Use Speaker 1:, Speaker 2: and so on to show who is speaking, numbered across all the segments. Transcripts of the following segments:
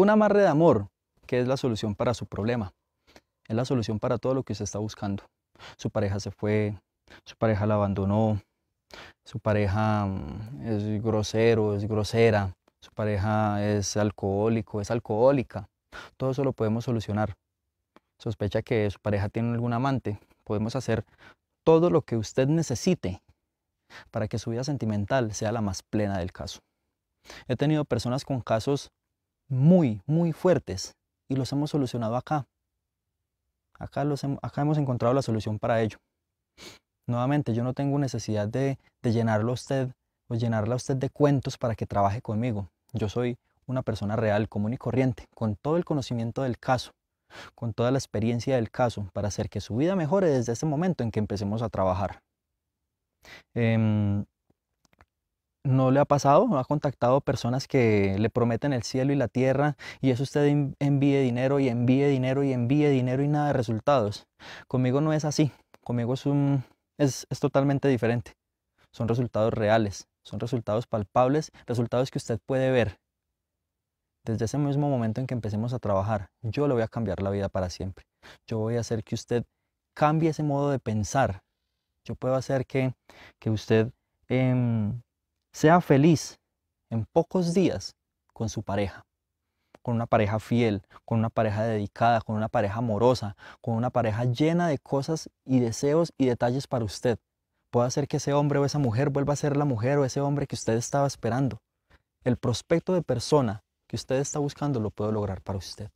Speaker 1: Un amarre de amor, que es la solución para su problema. Es la solución para todo lo que se está buscando. Su pareja se fue, su pareja la abandonó, su pareja mm, es grosero, es grosera, su pareja es alcohólico, es alcohólica. Todo eso lo podemos solucionar. Sospecha que su pareja tiene algún amante. Podemos hacer todo lo que usted necesite para que su vida sentimental sea la más plena del caso. He tenido personas con casos muy, muy fuertes y los hemos solucionado acá. Acá, los acá hemos encontrado la solución para ello. Nuevamente, yo no tengo necesidad de, de llenarlo a usted o llenarla a usted de cuentos para que trabaje conmigo. Yo soy una persona real, común y corriente, con todo el conocimiento del caso, con toda la experiencia del caso, para hacer que su vida mejore desde ese momento en que empecemos a trabajar. Em, no le ha pasado, no ha contactado personas que le prometen el cielo y la tierra y eso usted envíe dinero y envíe dinero y envíe dinero y nada de resultados. Conmigo no es así, conmigo es, un, es, totalmente diferente. Son resultados reales, son resultados palpables, resultados que usted puede ver. Desde ese mismo momento en que empecemos a trabajar, yo le voy a cambiar la vida para siempre. Yo voy a hacer que usted cambie ese modo de pensar. Yo puedo hacer que, usted... Em, sea feliz en pocos días con su pareja, con una pareja fiel, con una pareja dedicada, con una pareja amorosa, con una pareja llena de cosas y deseos y detalles para usted. Puede hacer que ese hombre o esa mujer vuelva a ser la mujer o ese hombre que usted estaba esperando. El prospecto de persona que usted está buscando lo puedo lograr para usted.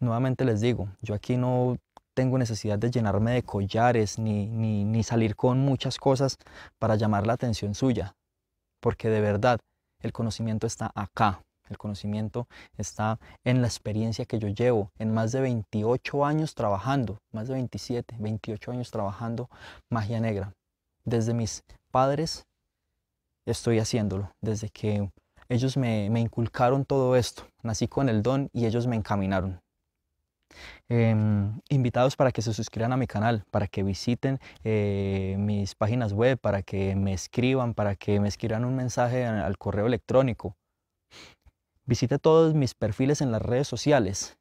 Speaker 1: Nuevamente les digo, yo aquí no tengo necesidad de llenarme de collares ni, ni, salir con muchas cosas para llamar la atención suya, porque de verdad el conocimiento está acá. El conocimiento está en la experiencia que yo llevo, en más de 28 años trabajando, más de 27, 28 años trabajando magia negra. Desde mis padres estoy haciéndolo, desde que ellos me inculcaron todo esto. Nací con el don y ellos me encaminaron. Em, invitados para que se suscriban a mi canal, para que visiten eh, mis páginas web, para que me escriban, para que me escriban un mensaje al correo electrónico. Visite todos mis perfiles en las redes sociales.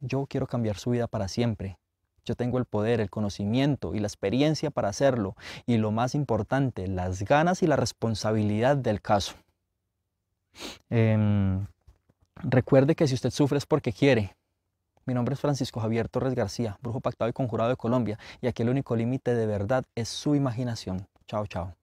Speaker 1: Yo quiero cambiar su vida para siempre. Yo tengo el poder, el conocimiento y la experiencia para hacerlo. Y lo más importante, las ganas y la responsabilidad del caso. Em, recuerde que si usted sufre es porque quiere, mi nombre es Francisco Javier Torres García, brujo pactado y conjurado de Colombia, y aquí el único límite de verdad es su imaginación. Chao, chao.